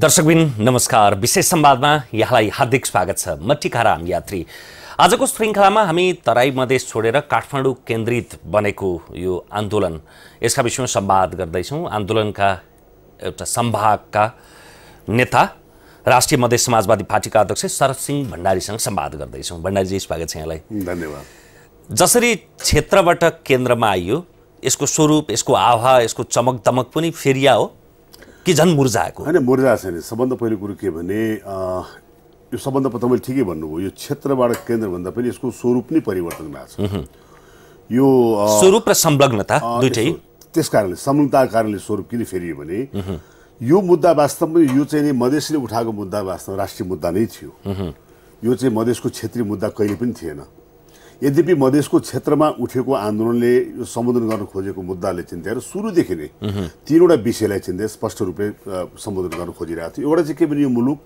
दर्शकबिन नमस्कार विशेष संवादमा यहाँलाई हार्दिक स्वागत छ म टिकाराम यात्री आजको श्रृङ्खलामा हामी तराई मधेस छोडेर काठमाडौँ केन्द्रित बनेको यो आन्दोलन यसका विषयमा संवाद गर्दैछौँ आन्दोलनका एउटा सम्भागका नेता राष्ट्रिय मधेस समाजवादी पार्टीका अध्यक्ष शरद सिंह भण्डारीसँग सम्वाद गर्दैछौँ भण्डारीजी स्वागत छ यहाँलाई धन्यवाद जसरी क्षेत्रबाट केन्द्रमा आइयो यसको स्वरूप यसको आभा यसको चमक दमक पनि फेरिया हो कि झन् मुर्जाएको होइन मुर्जा छैन सबभन्दा पहिलो कुरो के भने यो सबभन्दा तपाईँले ठिकै भन्नुभयो यो क्षेत्रबाट केन्द्रभन्दा पनि यसको स्वरूप नै परिवर्तन भएको छ यो स्वरूप र संलग्नता दुइटै त्यस कारणले संलग्नताको कारणले स्वरूप किन फेरियो भने यो मुद्दा वास्तवमा यो चाहिँ नि मधेसले उठाएको मुद्दा वास्तवमा राष्ट्रिय मुद्दा नै थियो यो चाहिँ मधेसको क्षेत्रीय मुद्दा कहिले पनि थिएन यद्यपि मधेसको क्षेत्रमा उठेको आन्दोलनले यो सम्बोधन गर्न खोजेको मुद्दाले चिन्त्याएर सुरुदेखि नै तिनवटा विषयलाई चिन्ता स्पष्ट रूपले सम्बोधन गर्न खोजिरहेको थियो एउटा चाहिँ के भने यो मुलुक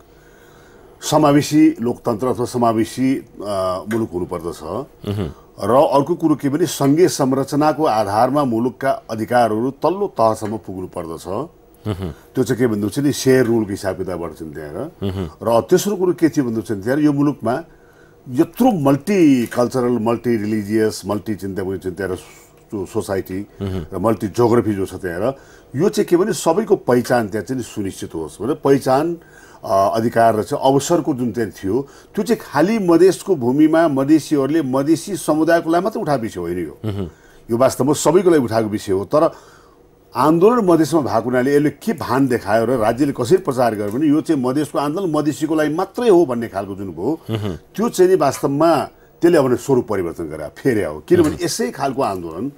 समावेशी लोकतन्त्र अथवा समावेशी मुलुक हुनुपर्दछ र अर्को कुरो के भने सङ्घीय संरचनाको आधारमा मुलुकका अधिकारहरू तल्लो तहसम्म पुग्नु पर्दछ त्यो चाहिँ के भन्दा नि सेयर रुलको हिसाब किताबबाट चिन्ताएर र तेस्रो कुरो के थियो भन्दा चाहिँ त्यहाँ यो मुलुकमा यत्रो multi cultural multi religious multi चिन्ता चिन्ता त्यहाँ सोसाइटी र मल्टी जोग्राफी जो छ त्यहाँ यो चाहिँ के भने सबैको पहिचान त्यहाँ चाहिँ सुनिश्चित होस् भने पहिचान अधिकार र चाहिँ अवसरको जुन चाहिँ थियो त्यो चाहिँ खालि मधेसको भूमिमा मधेसीहरूले मधेसी समुदायको लागि मात्रै उठाएको विषय होइन यो यो वास्तवमा सबैको लागि उठाएको विषय हो तर आन्दोलन मधेसमा भएको हुनाले यसले के भान देखायो र राज्यले कसरी प्रचार गर्यो भने यो चाहिँ मधेसको आन्दोलन मधेसीको लागि मात्रै हो भन्ने खालको जुन भयो त्यो चाहिँ नि वास्तवमा त्यसले अब स्वरूप परिवर्तन गरे फेरि हो किनभने यसै खालको आन्दोलन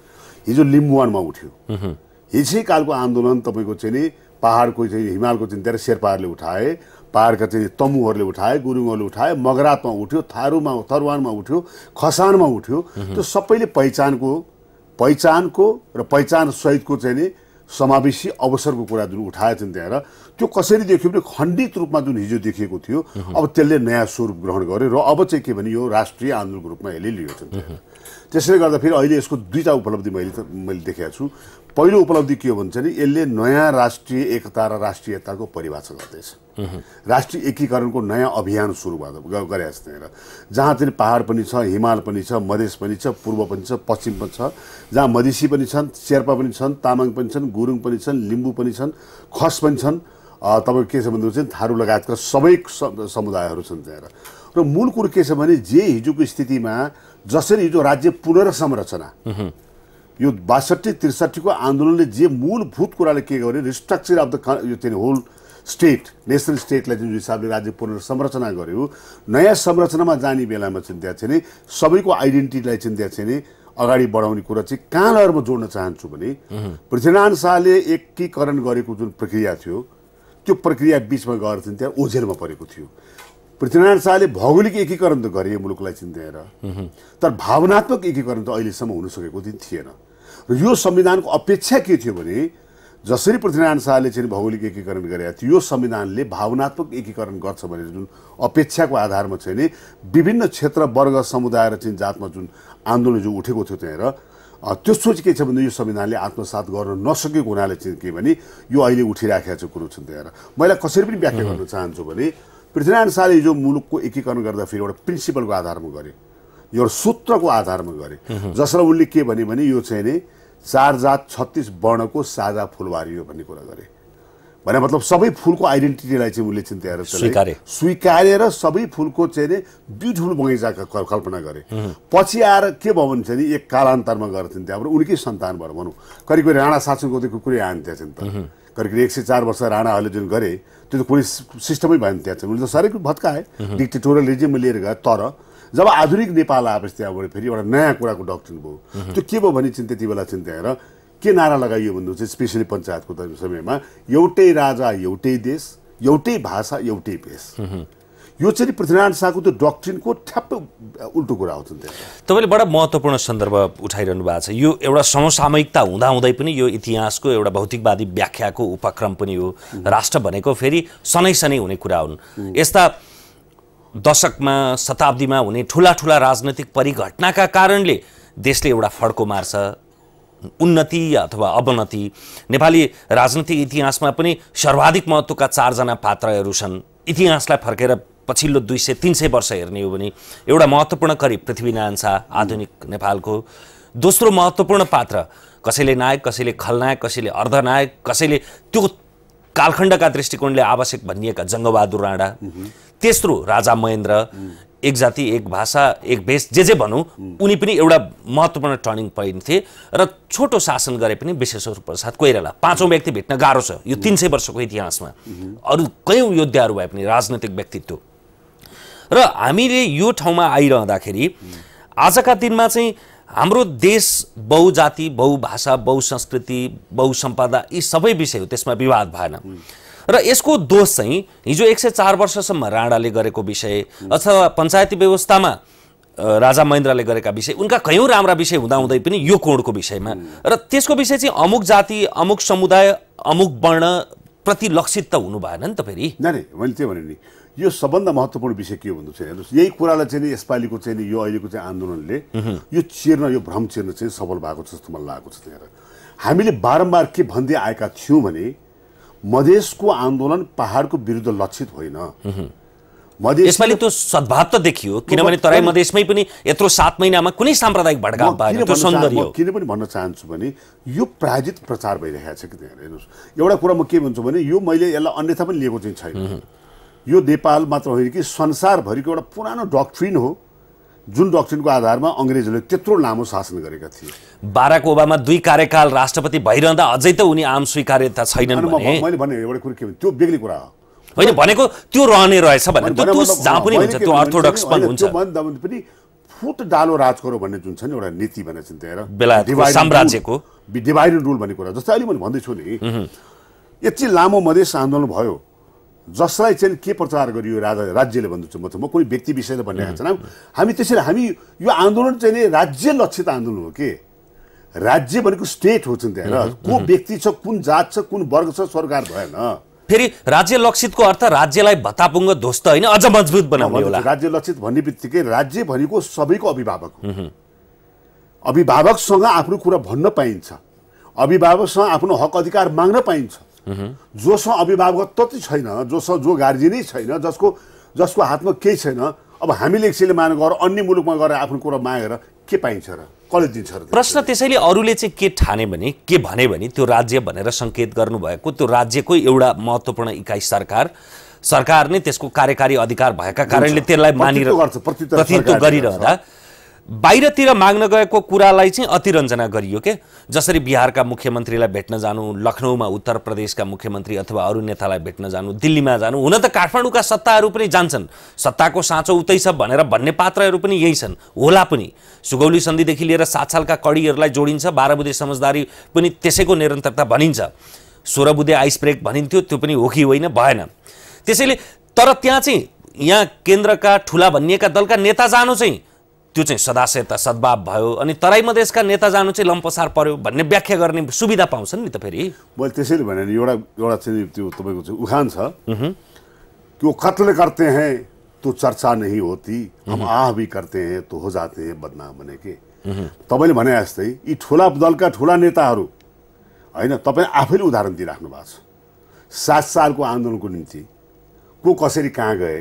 हिजो लिम्बुवानमा उठ्यो यसै खालको आन्दोलन तपाईँको चाहिँ नि पाहाडको चाहिँ हिमालको चाहिँ धेरै शेर्पाहरूले उठाए पाहाडका चाहिँ तमुहरूले उठाए गुरुङहरूले उठाए मगरातमा उठ्यो थारूमा तरुवानमा उठ्यो खसानमा उठ्यो त्यो सबैले पहिचानको पहिचानको र पहिचान सहितको चाहिँ नि समावेशी अवसरको कुरा जुन थियो त्यहाँ त्यो कसरी देखियो भने खण्डित रूपमा जुन हिजो देखिएको थियो अब त्यसले नयाँ स्वरूप ग्रहण गर्यो र अब चाहिँ के भने यो राष्ट्रिय आन्दोलनको रूपमा यसले थियो त्यसले गर्दा फेरि अहिले यसको दुईवटा उपलब्धि मैले मैले देखेको छु पहिलो उपलब्धि के हो भने यसले नयाँ राष्ट्रिय एकता र राष्ट्रियताको परिभाषा गर्दैछ राष्ट्रिय एकीकरणको नयाँ अभियान सुरु भयो गरे जस्तो त्यहाँनिर जहाँ चाहिँ पाहाड पनि छ हिमाल पनि छ मधेस पनि छ पूर्व पनि छ पश्चिम पनि छ जहाँ मधेसी पनि छन् शेर्पा पनि छन् तामाङ पनि छन् गुरुङ पनि छन् लिम्बू पनि छन् खस पनि छन् तपाईँको के छ भनेदेखि चाहिँ थारू लगायतका सबै समुदायहरू छन् त्यहाँनिर र मूल कुरो के छ भने जे हिजोको स्थितिमा जसरी हिजो राज्य पुनर्संरचना यो बासठी त्रिसठीको आन्दोलनले जे मूलभूत कुराले के गर्यो रिस्ट्रक्चर अफ द यो चाहिँ होल स्टेट नेसनल स्टेटलाई जुन हिसाबले राज्य पुनर्संरचना गर्यो नयाँ संरचनामा जाने बेलामा चाहिँ त्यहाँ चाहिँ सबैको आइडेन्टिटीलाई चाहिँ त्यहाँ चाहिँ अगाडि बढाउने कुरा चाहिँ कहाँ म जोड्न चाहन्छु भने पृथ्वीनारायण शाहले एकीकरण गरेको जुन प्रक्रिया थियो त्यो प्रक्रिया बिचमा गएर चाहिँ त्यहाँ ओझेलमा परेको थियो पृथ्वीनारायण शाहले भौगोलिक एकीकरण त गरे मुलुकलाई चिन्ताएर तर भावनात्मक एकीकरण त अहिलेसम्म हुन सकेको थिएन र यो संविधानको अपेक्षा के थियो भने जसरी पृथ्वीनारायण शाहले चाहिँ भौगोलिक एकीकरण गरेका थियो यो संविधानले भावनात्मक एकीकरण गर्छ भनेर जुन अपेक्षाको आधारमा चाहिँ नि विभिन्न क्षेत्र वर्ग समुदाय र चाहिँ जातमा जुन आन्दोलन जो उठेको थियो त्यहाँनिर त्यो सोच के छ भने यो संविधानले आत्मसात गर्न नसकेको हुनाले चाहिँ के भने यो अहिले उठिराखेको छ कुरो छन् त्यहाँ मैले कसरी पनि व्याख्या गर्न चाहन्छु भने पृथ्वीनारायण शाहले हिजो मुलुकको एकीकरण गर्दा फेरि एउटा प्रिन्सिपलको आधारमा गरेँ यो सूत्रको आधारमा गरे जसलाई उसले के भन्यो भने यो चाहिँ नि चार जात छत्तिस वर्णको साझा फुलबारी हो भन्ने कुरा गरे भने मतलब सबै फुलको आइडेन्टिटीलाई चाहिँ उसले चिन्त्याएर स्वीकारे स्वीकारेर सबै फुलको चाहिँ नि ब्युटिफुल बगैँचाको कल्पना गरे पछि आएर के भयो भने चाहिँ एक कालान्तरमा गएर नि त्यहाँबाट उनकै सन्तान भएर भनौँ करिब राणा सासनको त्यो कुरै त्यहाँ चाहिँ त करिब एक सय चार वर्ष राणाहरूले जुन गरे त्यो त कुनै सिस्टमै भएन त्यहाँ चाहिँ उनले त सरेको भत्काए डिक्टेटोरियल रिजिममा लिएर गए तर जब आधुनिक नेपाल आएपछि त्यहाँबाट फेरि एउटा नयाँ कुराको डक्ट्रिन भयो त्यो के भयो भने चिन्ता त्यति बेला चाहिँ के नारा लगाइयो भन्नु चाहिँ स्पेसली पञ्चायतको समयमा एउटै राजा एउटै देश एउटै भाषा एउटै भेष यो चाहिँ पृथ्वीनारायण शाहको त्यो डक्ट्रिनको ठ्याप्प उल्टो कुरा आउँछ तपाईँले बडा महत्त्वपूर्ण सन्दर्भ उठाइरहनु भएको छ यो एउटा समसामयिकता हुँदाहुँदै पनि यो इतिहासको एउटा भौतिकवादी व्याख्याको उपक्रम पनि हो राष्ट्र भनेको फेरि सनै सनै हुने कुरा हुन् यस्ता दशकमा शताब्दीमा हुने ठुला ठुला राजनैतिक परिघटनाका कारणले देशले एउटा फड्को मार्छ उन्नति अथवा अवनति नेपाली राजनीतिक इतिहासमा पनि सर्वाधिक महत्त्वका चारजना पात्रहरू छन् इतिहासलाई फर्केर पछिल्लो दुई सय तिन सय वर्ष हेर्ने हो भने एउटा महत्त्वपूर्ण करिब पृथ्वीनारायण शाह आधुनिक नेपालको दोस्रो महत्त्वपूर्ण पात्र कसैले नायक कसैले खलनायक कसैले अर्धनायक कसैले त्यो कालखण्डका दृष्टिकोणले आवश्यक भनिएका जङ्गबहादुर राणा तेस्रो राजा महेन्द्र एक जाति एक भाषा एक भेष जे जे भनौँ उनी पनि एउटा महत्त्वपूर्ण टर्निङ पोइन्ट थिए र छोटो शासन गरे पनि विश्वेश्वर प्रसाद कोइराला पाँचौँ व्यक्ति भेट्न गाह्रो छ यो तिन सय वर्षको इतिहासमा अरू कयौँ योद्धाहरू भए पनि राजनैतिक व्यक्तित्व र हामीले यो ठाउँमा आइरहँदाखेरि आजका दिनमा चाहिँ हाम्रो देश बहुजाति बहुभाषा बहुसंस्कृति बहुसम्पदा यी सबै विषय हो त्यसमा विवाद भएन र यसको दोष चाहिँ हिजो एक सय चार वर्षसम्म राणाले गरेको विषय अथवा पञ्चायती व्यवस्थामा राजा महेन्द्रले गरेका विषय उनका कयौँ राम्रा विषय हुँदाहुँदै पनि यो कोणको विषयमा र त्यसको विषय चाहिँ अमुक जाति अमुक समुदाय अमुक वर्ण प्रति लक्षित त हुनु भएन नि त फेरि नानी मैले त्यो भने नि यो सबभन्दा महत्त्वपूर्ण विषय के हो भन्दा चाहिँ हेर्नुहोस् यही कुरालाई चाहिँ यसपालिको चाहिँ यो अहिलेको चाहिँ आन्दोलनले यो चिर्न यो भ्रम चिर्न चाहिँ सफल भएको छ जस्तो मलाई लागेको छ त्यहाँनिर हामीले बारम्बार के भन्दै आएका थियौँ भने मधेसको आन्दोलन पहाडको विरुद्ध लक्षित होइन मधेस यसपालि त्यो सद्भाव त देखियो किनभने तराई मधेसमै पनि यत्रो सात महिनामा कुनै साम्प्रदायिक भड्का किन पनि भन्न चाहन्छु भने यो प्रायोजित प्रचार भइरहेको छ कि त्यहाँ हेर्नुहोस् एउटा कुरा म के भन्छु भने यो मैले यसलाई अन्यथा पनि लिएको चाहिँ छैन यो नेपाल मात्र होइन कि संसारभरिको एउटा पुरानो डक्ट्रिन हो जुन डक्ट्रिनको आधारमा अङ्ग्रेजहरूले त्यत्रो लामो शासन गरेका थिए बाराक ओबामा दुई कार्यकाल राष्ट्रपति भइरहँदा अझै त उनी आम स्वीकार्यता छैन मैले भने एउटा कुरो के भने त्यो बेग्लै कुरा हो होइन भनेको त्यो रहने रहेछ भने जहाँ पनि हुन्छ त्यो अर्थोडक्स पनि हुन्छ पनि फुट डालो राज भन्ने जुन छ नि एउटा नीति भनेर चिन्ता बेला साम्राज्यको डिभाइड रुल भन्ने कुरा जस्तै अहिले मैले भन्दैछु नि यति लामो मधेस आन्दोलन भयो जसलाई चाहिँ के प्रचार गरियो राजा राज्यले भन्दैछु म त म कुनै व्यक्ति विषयले भनिरहेको छैन हामी त्यसरी हामी यो आन्दोलन चाहिँ नि राज्य लक्षित आन्दोलन हो कि राज्य भनेको स्टेट हो चाहिँ त्यहाँ को व्यक्ति छ कुन जात छ कुन वर्ग छ सरकार भएन फेरि राज्य लक्षितको अर्थ राज्यलाई भत्तापुङ्ग ध्वस्त होइन अझ मजबुत बनाउने होला राज्य लक्षित भन्ने बित्तिकै राज्य भनेको सबैको अभिभावक हो अभिभावकसँग आफ्नो कुरा भन्न पाइन्छ अभिभावकसँग आफ्नो हक अधिकार माग्न पाइन्छ जोसँग अभिभावकत्व छैन जोसँग जो गार्जियनै छैन जसको जसको हातमा केही छैन अब हामीले एकछिनले माग गरेर अन्य मुलुकमा गएर आफ्नो कुरा मागेर के पाइन्छ र कसले दिन्छ र प्रश्न त्यसैले अरूले चाहिँ के ठाने भने के भने भने त्यो राज्य भनेर सङ्केत गर्नुभएको त्यो राज्यको एउटा महत्त्वपूर्ण इकाइ सरकार सरकार नै त्यसको कार्यकारी अधिकार भएका कारणले त्यसलाई मानिरहेको गरिरहँदा बाहिरतिर माग्न गएको कुरालाई चाहिँ अतिरञ्जना गरियो के जसरी बिहारका मुख्यमन्त्रीलाई भेट्न जानु लखनऊमा उत्तर प्रदेशका मुख्यमन्त्री अथवा अरू नेतालाई भेट्न जानु दिल्लीमा जानु हुन त काठमाडौँका सत्ताहरू पनि जान्छन् सत्ताको साँचो उतै छ भनेर भन्ने पात्रहरू पनि यही छन् होला पनि सुगौली सन्धिदेखि लिएर सात सालका कडीहरूलाई जोडिन्छ बाह्र बुधे समझदारी पनि त्यसैको निरन्तरता भनिन्छ सोह्र बुधे आइस ब्रेक भनिन्थ्यो त्यो पनि हो कि होइन भएन त्यसैले तर त्यहाँ चाहिँ यहाँ केन्द्रका ठुला भनिएका दलका नेता जानु चाहिँ त्यो चाहिँ त सद्भाव भयो अनि तराई मधेसका नेता जानु चाहिँ लम्पसार पर्यो भन्ने व्याख्या गर्ने सुविधा पाउँछन् नि त फेरि मैले त्यसरी भने एउटा एउटा चाहिँ त्यो तपाईँको चाहिँ उखान छ त्यो कत्ल करते हैं तो चर्चा नहीं होती हम आह भी करते हैं तो हो जाते हैं बदनाम भने के तपाईँले भने जस्तै यी ठुला दलका ठुला नेताहरू होइन तपाईँ आफैले उदाहरण दिइराख्नु भएको छ सात सालको आन्दोलनको निम्ति को कसरी कहाँ गए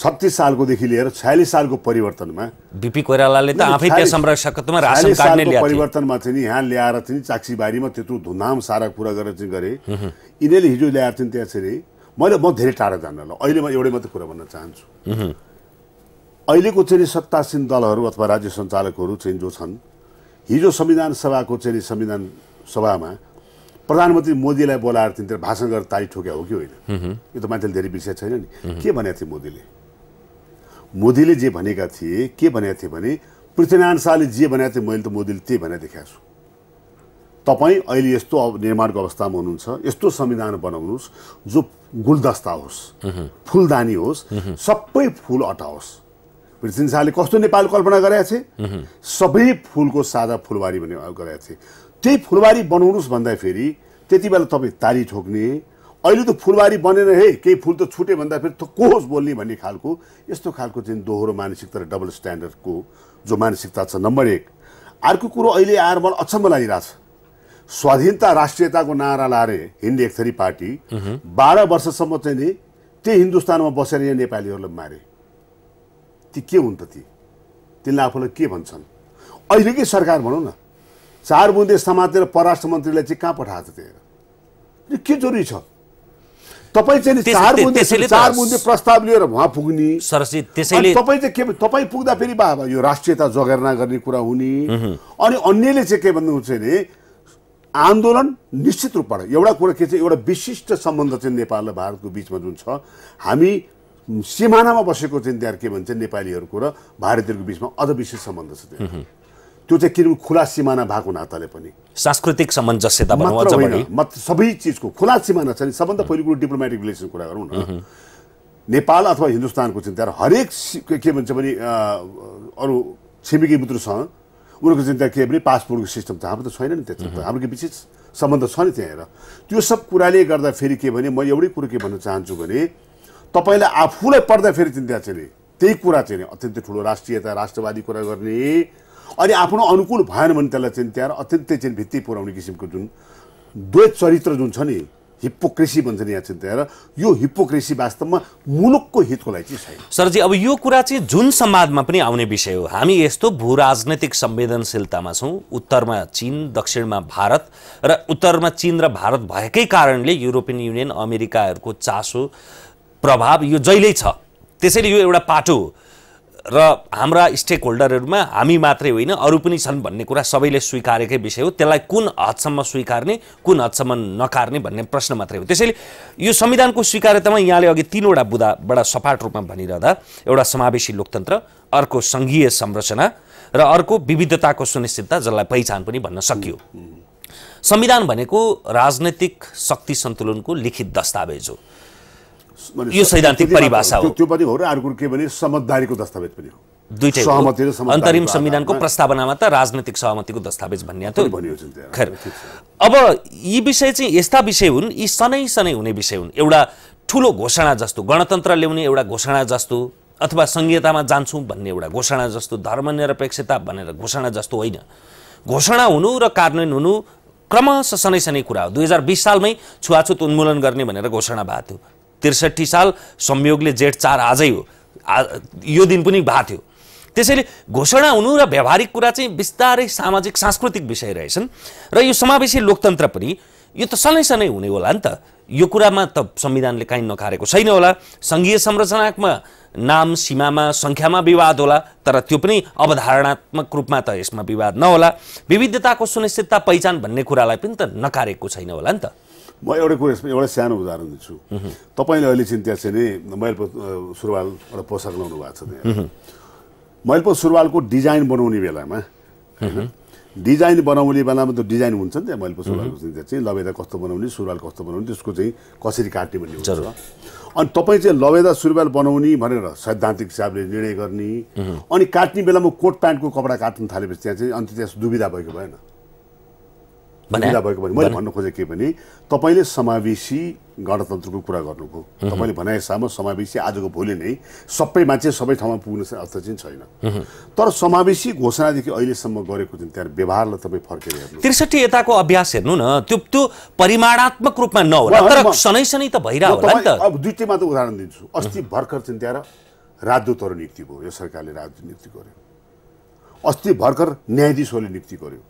छत्तिस सालकोदेखि लिएर छयालिस सालको परिवर्तनमा बिपी कोइरालाले त आफै त्यहाँ संरक्षकत्वमा राशन कार्ड नै परिवर्तनमा चाहिँ यहाँ ल्याएर चाहिँ चाक्सीबारीमा त्यत्रो धुनाम सारा कुरा गरेर चाहिँ गरेँ यिनीहरूले हिजो ल्याएर चाहिँ त्यहाँ चाहिँ मैले म धेरै टाढा जान्न अहिले म एउटै मात्रै कुरा भन्न चाहन्छु अहिलेको चाहिँ सत्तासीन दलहरू अथवा राज्य सञ्चालकहरू चाहिँ जो छन् हिजो संविधान सभाको चाहिँ संविधान सभामा प्रधानमन्त्री मोदीलाई बोलाएर तिनीतिर भाषण गरेर ताली ठोक्या हो कि होइन यो त मान्छेले धेरै विषय छैन नि के भनेको थियो मोदीले मोदीले जे भनेका थिए के भनेका थिए भने पृथ्वीनारायण शाहले जे भनेको थिए मैले त मोदीले त्यही भनेर देखाएको छु तपाईँ अहिले यस्तो निर्माणको अवस्थामा हुनुहुन्छ यस्तो संविधान बनाउनुहोस् जो गुलदस्ता होस् फुलदानी होस् सबै फुल अटाओस् पृथ्वी शाहले कस्तो नेपाल कल्पना गरेका थिए सबै फुलको सादा फुलबारी भनेर गरेका थिए त्यही फुलबारी बनाउनुहोस् भन्दाखेरि त्यति बेला तपाईँ ताली ठोक्ने अहिले त फुलबारी बनेन है केही फुल त छुट्यो भन्दा फेरि को होस् बोल्ने भन्ने खालको यस्तो खालको चाहिँ दोहोरो मानसिकता र डबल स्ट्यान्डर्डको जो मानसिकता छ नम्बर एक अर्को कुरो अहिले आएर मलाई अचम्म लागिरहेछ स्वाधीनता राष्ट्रियताको नारा लाएर एक एकथरी पार्टी बाह्र वर्षसम्म चाहिँ नि त्यही हिन्दुस्तानमा बसेर यहाँ नेपालीहरूलाई मारे ती के हुन् त ती तिनले आफूलाई के भन्छन् अहिलेकै सरकार भनौँ न चार बुन्दे समातेर परराष्ट्र मन्त्रीलाई चाहिँ कहाँ पठाएको थियो त्यो के जरुरी छ तपाईँ चाहिँ चार बुन्दे चार बुन्दे प्रस्ताव लिएर उहाँ पुग्ने सरसी त्यसैले तपाईँ चाहिँ के तपाईँ पुग्दा फेरि बा यो राष्ट्रियता जगेर्ना गर्ने कुरा हुने अनि अन्यले चाहिँ के भन्नुहुन्छ भने आन्दोलन निश्चित रूपबाट एउटा कुरा के छ एउटा विशिष्ट सम्बन्ध चाहिँ नेपाल र भारतको बिचमा जुन छ हामी सिमानामा बसेको चाहिँ त्यहाँ के भन्छ नेपालीहरूको र भारतीयहरूको बिचमा अझ विशेष सम्बन्ध छ त्यहाँ त्यो चाहिँ किनभने खुला सिमाना भएको नाताले पनि सांस्कृतिक सामञ्जस्यता मात्र सबै चिजको खुला सिमाना छ नि सबभन्दा पहिलो कुरो डिप्लोमेटिक रिलेसन कुरा गरौँ न नेपाल अथवा हिन्दुस्तानको चिन्ता हरेक के भन्छ भने अरू छिमेकी मित्रसँग उनीहरूको चिन्ता के भने पासपोर्टको सिस्टम त हाम्रो त छैन नि त्यस्तो हाम्रो के विशेष सम्बन्ध छ नि त्यहाँनिर त्यो सब कुराले गर्दा फेरि के भने म एउटै कुरो के भन्न चाहन्छु भने तपाईँलाई आफूलाई फेरि चिन्ता चाहिँ त्यही कुरा चाहिँ अत्यन्त ठुलो राष्ट्रियता राष्ट्रवादी कुरा गर्ने अनि आफ्नो अनुकूल भएन भने त्यसलाई चाहिँ त्यहाँ अत्यन्तै चाहिँ भित्ति पुऱ्याउने किसिमको जुन द्वैत चरित्र जुन छ नि हिप्पोक्रेसी नि यहाँ चाहिँ त्यहाँ यो हिप्पोक्रेसी वास्तवमा मुलुकको हितको लागि चाहिँ छैन सरजी अब यो कुरा चाहिँ जुन समाजमा पनि आउने विषय हो हामी यस्तो भू राजनैतिक संवेदनशीलतामा छौँ उत्तरमा चिन दक्षिणमा भारत र उत्तरमा चिन र भारत भएकै कारणले युरोपियन युनियन अमेरिकाहरूको चासो प्रभाव यो जहिल्यै छ त्यसैले यो एउटा पाटो हो र हाम्रा स्टेक होल्डरहरूमा हामी मात्रै होइन अरू पनि छन् भन्ने कुरा सबैले स्वीकारेकै विषय हो त्यसलाई कुन हदसम्म स्वीकार्ने कुन हदसम्म नकार्ने भन्ने प्रश्न मात्रै हो त्यसैले यो संविधानको स्वीकार्यतामा यहाँले अघि तिनवटा बडा सपाट रूपमा भनिरहँदा एउटा समावेशी लोकतन्त्र अर्को सङ्घीय संरचना र अर्को विविधताको सुनिश्चितता जसलाई पहिचान पनि भन्न सकियो संविधान भनेको राजनैतिक शक्ति सन्तुलनको लिखित दस्तावेज हो यो सैद्धान्तिक परिभाषा हो त्यो पनि हो र अर्को के भने समझदारीको दस्तावेज पनि हो दुईटै अन्तरिम संविधानको प्रस्तावनामा त राजनैतिक सहमतिको दस्तावेज भन्ने त खैर अब यी विषय चाहिँ यस्ता विषय हुन् यी सनै सनै हुने विषय हुन् एउटा ठुलो घोषणा जस्तो गणतन्त्र ल्याउने एउटा घोषणा जस्तो अथवा संहितामा जान्छौँ भन्ने एउटा घोषणा जस्तो धर्मनिरपेक्षता भनेर घोषणा जस्तो होइन घोषणा हुनु र कार्यान्वयन हुनु क्रमशः सनै सनै कुरा हो दुई हजार बिस सालमै छुवाछुत उन्मूलन गर्ने भनेर घोषणा भएको थियो त्रिसठी साल संयोगले जेठ चार आजै हो आ, यो दिन पनि भएको थियो त्यसैले घोषणा हुनु र व्यावहारिक कुरा चाहिँ बिस्तारै सामाजिक सांस्कृतिक विषय रहेछन् र यो समावेशी लोकतन्त्र पनि यो त सनै सनै हुने होला नि त यो कुरामा त संविधानले काहीँ नकारेको छैन होला सङ्घीय संरचनामा नाम सीमामा सङ्ख्यामा विवाद होला तर त्यो पनि अवधारणात्मक रूपमा त यसमा विवाद नहोला विविधताको सुनिश्चितता पहिचान भन्ने कुरालाई पनि त नकारेको छैन होला नि त म एउटा कुरो यसमा एउटा सानो उदाहरण दिन्छु तपाईँले अहिले चाहिँ त्यहाँ चाहिँ नि मैलपो सुरुवाल एउटा पोसाक लाउनु भएको छ त्यहाँ मैलपो सुरुवालको डिजाइन बनाउने बेलामा डिजाइन बनाउने बेलामा त डिजाइन हुन्छ नि त्यहाँ मैलपो सुरुवालको त्यहाँ चाहिँ लबेदा कस्तो बनाउने सुरुवाल कस्तो बनाउने त्यसको चाहिँ कसरी काट्ने भन्ने हुन्छ अनि तपाईँ चाहिँ लबेदा सुरुवाल बनाउने भनेर सैद्धान्तिक हिसाबले निर्णय गर्ने अनि काट्ने बेलामा कोट प्यान्टको कपडा काट्नु थालेपछि त्यहाँ चाहिँ अन्त त्यस दुविधा भएको भएन विधा भएको भने मैले भन्नु खोजेँ के भने तपाईँले समावेशी गणतन्त्रको कुरा गर्नुभयो तपाईँले भनेसामा समावेशी आजको भोलि नै सबै मान्छे सबै ठाउँमा पुग्ने अर्थ चाहिँ छैन तर समावेशी घोषणादेखि अहिलेसम्म गरेको जुन त्यहाँ व्यवहारलाई तपाईँ फर्केर हेर्नु त्रिसठी यताको अभ्यास हेर्नु न त्यो त्यो परिमाणात्मक रूपमा नहोला तर सनै सनै त भइरहेको अब दुइटै मात्र उदाहरण दिन्छु अस्ति भर्खर चाहिँ त्यहाँ राजदूतहरू नियुक्ति भयो यो सरकारले राजदूत नियुक्ति गर्यो अस्ति भर्खर न्यायाधीशहरूले नियुक्ति गर्यो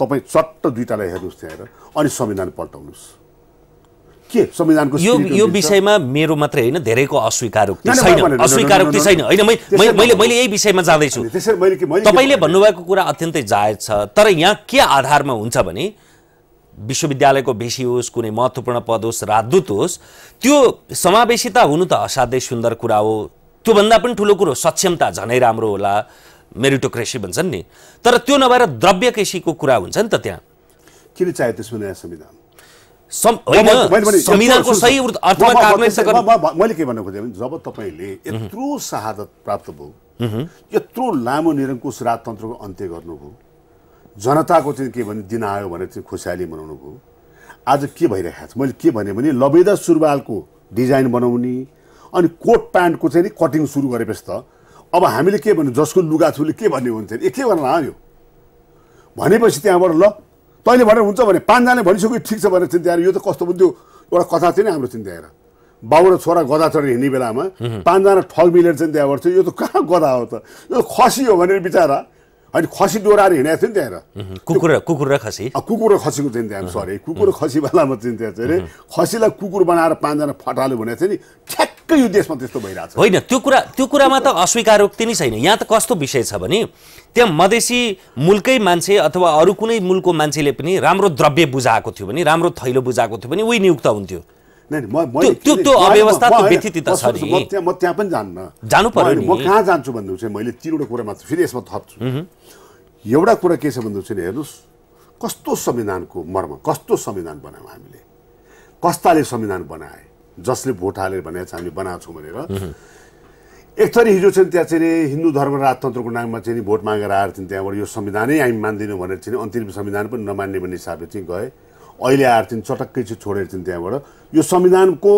तपाईँ चट्ट दुइटालाई हेर्नुहोस् त्यहाँ हेर अनि संविधान पल्टाउनुहोस् के संविधानको यो यो विषयमा मेरो मात्रै होइन धेरैको अस्वीकारोक्ति छैन अस्वीकारोक्ति छैन होइन मैले मैले यही विषयमा जाँदैछु तपाईँले भन्नुभएको कुरा अत्यन्तै जायज छ तर यहाँ के आधारमा हुन्छ भने विश्वविद्यालयको भेसी होस् कुनै महत्त्वपूर्ण पद होस् राजदूत होस् त्यो समावेशिता हुनु त असाध्यै सुन्दर कुरा हो त्योभन्दा पनि ठुलो कुरो सक्षमता झनै राम्रो होला मेरिटोक्रेसी भन्छन् नि तर त्यो नभएर कृषिको कुरा हुन्छ नि त त्यहाँ किन चाहियो त्यसमा नयाँ संविधान मैले के भन्नु खोजेँ जब तपाईँले यत्रो शहादत प्राप्त भयो यत्रो लामो निरङ्कुश राजतन्त्रको अन्त्य गर्नुभयो जनताको चाहिँ के भने दिन आयो भनेर चाहिँ खुसियाली मनाउनु भयो आज के भइरहेको छ मैले के भने भने लबेदा सुरुवालको डिजाइन बनाउने अनि कोट प्यान्टको चाहिँ नि कटिङ सुरु गरेपछि त अब हामीले के भन्यो जसको लुगा छुले के भन्ने हुन्थ्यो ए के ला यो भनेपछि त्यहाँबाट ल तैँले भनेर हुन्छ भने पाँचजनाले भनिसक्यो ठिक छ भनेर चिन्ता यो त कस्तो पनि त्यो एउटा कथा थियो नि हाम्रो चिन्ता बाबु र छोरा गदा चढेर हिँड्ने बेलामा पाँचजना ठग मिलेर चाहिँ त्यहाँबाट थियो यो त कहाँ गदा हो त यो खसी हो भनेर बिचरा होइन खसी डोराएर हिँडेको थियो नि त्यहाँनिर कुकुर कुकुर र खसी कुकुर र खसीको चाहिँ त्यहाँ सरी कुकुर खसीवालामा खसी बेलामा चाहिँ त्यहाँ चाहिँ खसीलाई कुकुर बनाएर पाँचजना फटाल्यो भनेको थियो नि ठ्याक पक्कै यो देशमा त्यस्तो भइरहेको छ होइन त्यो कुरा त्यो कुरामा त अस्वीकारोक्ति नै छैन यहाँ त कस्तो विषय छ भने त्यहाँ मधेसी मूलकै मान्छे अथवा अरू कुनै मूलको मान्छेले पनि राम्रो द्रव्य बुझाएको थियो भने राम्रो थैलो बुझाएको थियो भने उही नियुक्त हुन्थ्यो म त्यहाँ पनि जानु म कहाँ जान्छु भन्नुहुन्छ मैले तिनवटा कुरा फेरि यसमा थप्छु एउटा कुरा के छ भन्नुहुन्छ हेर्नुहोस् कस्तो संविधानको मर्म कस्तो संविधान बनायौँ हामीले कस्ताले संविधान बनाए जसले भोट हालेर भने चाहिँ हामी बनाएको छौँ भनेर एक थरी हिजो चाहिँ त्यहाँ चाहिँ हिन्दू धर्म राजतन्त्रको नाममा चाहिँ भोट मागेर आएर चाहिँ त्यहाँबाट यो संविधानै हामी मान्दैनौँ भनेर चाहिँ अन्तिम संविधान पनि नमान्ने भन्ने हिसाबले चाहिँ गए अहिले आएर चाहिँ चटक्कै चाहिँ छोडेर चाहिँ त्यहाँबाट यो संविधानको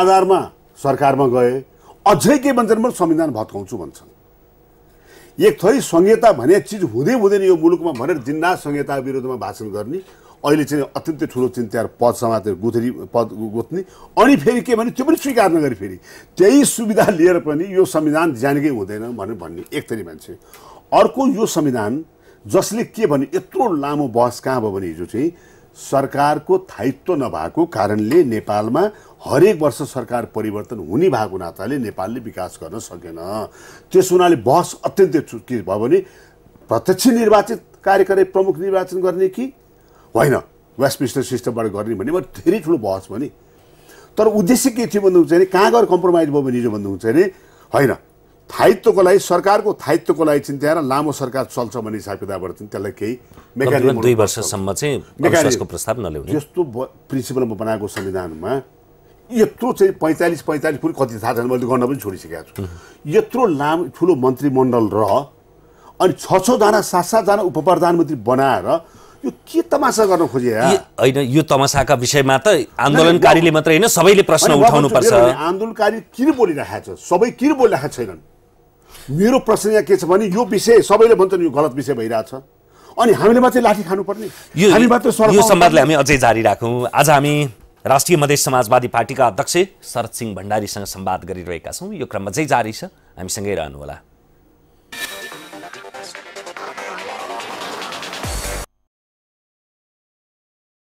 आधारमा सरकारमा गए अझै के भन्छन् म संविधान भत्काउँछु भन्छन् एक थरी संहिता भन्ने चिज हुँदै हुँदैन यो मुलुकमा भनेर जिन्दा संहिता विरुद्धमा भाषण गर्ने अहिले चाहिँ अत्यन्तै ठुलो चाहिँ त्यहाँ पद समातेर गुथरी पद गोथ्ने अनि फेरि के भने त्यो पनि स्वीकार नगरी फेरि त्यही सुविधा लिएर पनि यो संविधान ज्यानकै हुँदैन भनेर भन्ने एक थरी मान्छे अर्को यो संविधान जसले के भने यत्रो लामो बहस कहाँ भयो भने हिजो चाहिँ सरकारको थायित्व नभएको कारणले नेपालमा हरेक वर्ष सरकार परिवर्तन हुने भएको नाताले नेपालले विकास गर्न सकेन त्यस हुनाले बहस अत्यन्तै के भयो भने प्रत्यक्ष निर्वाचित कार्यकारी प्रमुख निर्वाचन गर्ने कि होइन वेस्टमिन्स्टर सिस्टमबाट गर्ने भने मैले धेरै ठुलो बहस भने तर उद्देश्य के थियो भन्नुहुन्छ भने कहाँ गएर कम्प्रोमाइज भयो भने हिजो भन्नुहुन्छ भने होइन थायित्वको लागि सरकारको थायित्वको लागि चाहिँ त्यहाँ लामो सरकार चल्छ भन्ने हिसाब किताबबाट चाहिँ त्यसलाई केही मेकानिजम दुई वर्षसम्म चाहिँ मेकानिजमको प्रस्ताव नल्याउने यस्तो प्रिन्सिपलमा बनाएको संविधानमा यत्रो चाहिँ पैँतालिस पैँतालिस पनि कति थाहा छैन मैले गर्न पनि छोडिसकेको छु यत्रो लामो ठुलो मन्त्रीमण्डल र अनि छ छजना सात सातजना उप प्रधानमन्त्री बनाएर यो के तमासा गर्न खोजे होइन यो तमासाका विषयमा त आन्दोलनकारीले मात्रै होइन सबैले प्रश्न उठाउनु पर्छ आन्दोलनकारी किन बोलिरहेको छ सबै किन बोलिरहेको छैनन् मेरो प्रश्न यहाँ के छ भने यो विषय सबैले भन्छन् यो गलत विषय भइरहेछ अनि हामीले मात्रै लाठी खानुपर्ने यो हामी मात्रै यो संवादलाई हामी अझै जारी राखौँ आज हामी राष्ट्रिय मधेस समाजवादी पार्टीका अध्यक्ष शरद सिंह भण्डारीसँग सम्वाद गरिरहेका छौँ यो क्रममा चाहिँ जारी छ हामीसँगै रहनुहोला